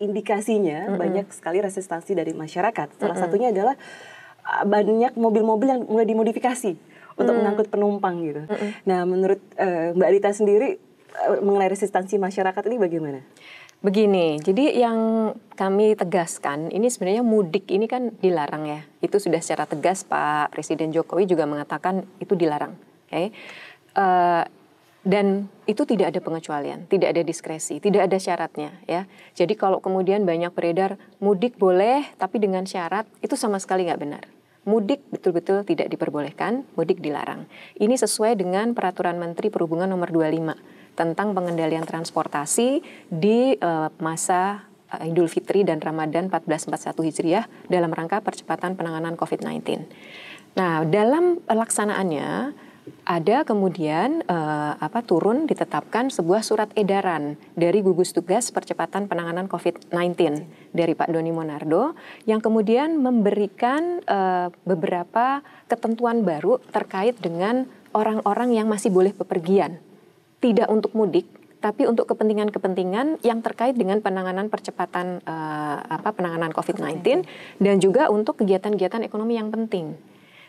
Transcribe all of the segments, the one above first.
indikasinya mm-hmm. banyak sekali resistansi dari masyarakat. Salah mm-hmm. satunya adalah ah, banyak mobil-mobil yang mulai dimodifikasi mm untuk mengangkut penumpang gitu. Mm-hmm. Nah, menurut uh, Mbak Rita sendiri uh, mengenai resistansi masyarakat ini bagaimana? Begini, jadi yang kami tegaskan ini sebenarnya mudik ini kan dilarang ya. Itu sudah secara tegas Pak Presiden Jokowi juga mengatakan itu dilarang. Oke, okay? uh, eh, dan itu tidak ada pengecualian, tidak ada diskresi, tidak ada syaratnya ya. Jadi kalau kemudian banyak beredar mudik boleh tapi dengan syarat itu sama sekali nggak benar. Mudik betul-betul tidak diperbolehkan, mudik dilarang. Ini sesuai dengan peraturan Menteri Perhubungan nomor 25 tentang pengendalian transportasi di eh, masa eh, Idul Fitri dan Ramadan 1441 Hijriah dalam rangka percepatan penanganan COVID-19. Nah, dalam pelaksanaannya ada kemudian uh, apa turun ditetapkan sebuah surat edaran dari gugus tugas percepatan penanganan COVID-19 dari Pak Doni Monardo yang kemudian memberikan uh, beberapa ketentuan baru terkait dengan orang-orang yang masih boleh bepergian tidak untuk mudik tapi untuk kepentingan-kepentingan yang terkait dengan penanganan percepatan uh, apa penanganan COVID-19 dan juga untuk kegiatan-kegiatan ekonomi yang penting.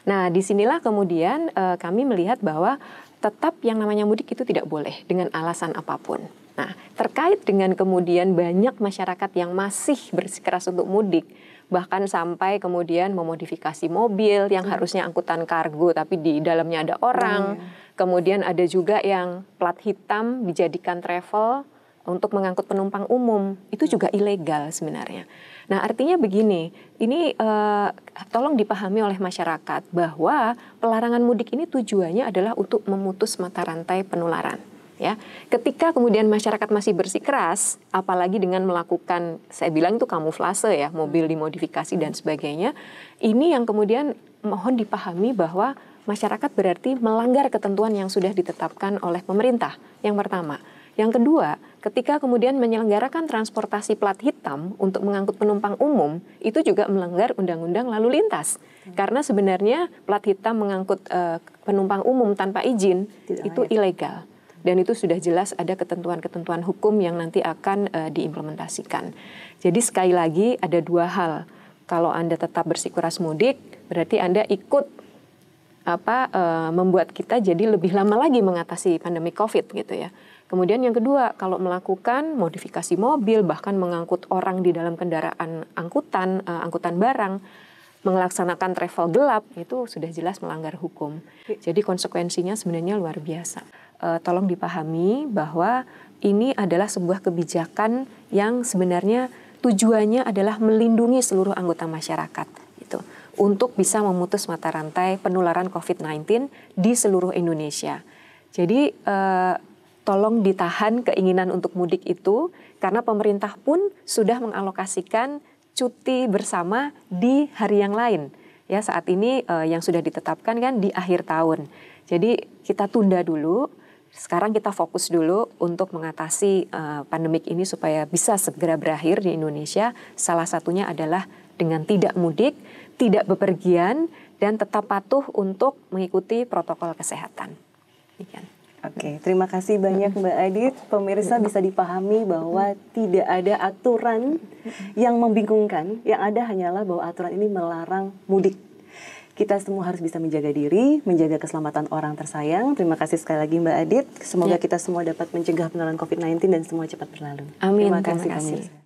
Nah, disinilah kemudian e, kami melihat bahwa tetap yang namanya mudik itu tidak boleh dengan alasan apapun. Nah, terkait dengan kemudian banyak masyarakat yang masih bersikeras untuk mudik, bahkan sampai kemudian memodifikasi mobil yang hmm. harusnya angkutan kargo tapi di dalamnya ada orang. Hmm. Kemudian ada juga yang plat hitam dijadikan travel untuk mengangkut penumpang umum itu juga ilegal sebenarnya. Nah artinya begini, ini uh, tolong dipahami oleh masyarakat bahwa pelarangan mudik ini tujuannya adalah untuk memutus mata rantai penularan. Ya, ketika kemudian masyarakat masih bersikeras, apalagi dengan melakukan saya bilang itu kamuflase ya, mobil dimodifikasi dan sebagainya, ini yang kemudian mohon dipahami bahwa masyarakat berarti melanggar ketentuan yang sudah ditetapkan oleh pemerintah. Yang pertama. Yang kedua, ketika kemudian menyelenggarakan transportasi plat hitam untuk mengangkut penumpang umum, itu juga melanggar undang-undang lalu lintas. Karena sebenarnya plat hitam mengangkut uh, penumpang umum tanpa izin Tidak itu ayat. ilegal. Dan itu sudah jelas ada ketentuan-ketentuan hukum yang nanti akan uh, diimplementasikan. Jadi sekali lagi ada dua hal. Kalau Anda tetap bersikuras mudik, berarti Anda ikut apa e, membuat kita jadi lebih lama lagi mengatasi pandemi Covid gitu ya. Kemudian yang kedua, kalau melakukan modifikasi mobil bahkan mengangkut orang di dalam kendaraan angkutan uh, angkutan barang melaksanakan travel gelap itu sudah jelas melanggar hukum. Iya. Jadi konsekuensinya sebenarnya luar biasa. Uh, tolong dipahami bahwa ini adalah sebuah kebijakan yang sebenarnya tujuannya adalah melindungi seluruh anggota masyarakat itu untuk bisa memutus mata rantai penularan COVID-19 di seluruh Indonesia. Jadi eh, tolong ditahan keinginan untuk mudik itu karena pemerintah pun sudah mengalokasikan cuti bersama di hari yang lain. Ya, saat ini eh, yang sudah ditetapkan kan di akhir tahun. Jadi kita tunda dulu. Sekarang kita fokus dulu untuk mengatasi eh, pandemik ini supaya bisa segera berakhir di Indonesia. Salah satunya adalah dengan tidak mudik, tidak bepergian dan tetap patuh untuk mengikuti protokol kesehatan. Demikian. Oke, okay, terima kasih banyak Mbak Adit. Pemirsa bisa dipahami bahwa tidak ada aturan yang membingungkan. Yang ada hanyalah bahwa aturan ini melarang mudik. Kita semua harus bisa menjaga diri, menjaga keselamatan orang tersayang. Terima kasih sekali lagi Mbak Adit. Semoga ya. kita semua dapat mencegah penularan COVID-19 dan semua cepat berlalu. Amin. Terima kasih. Terima kasih.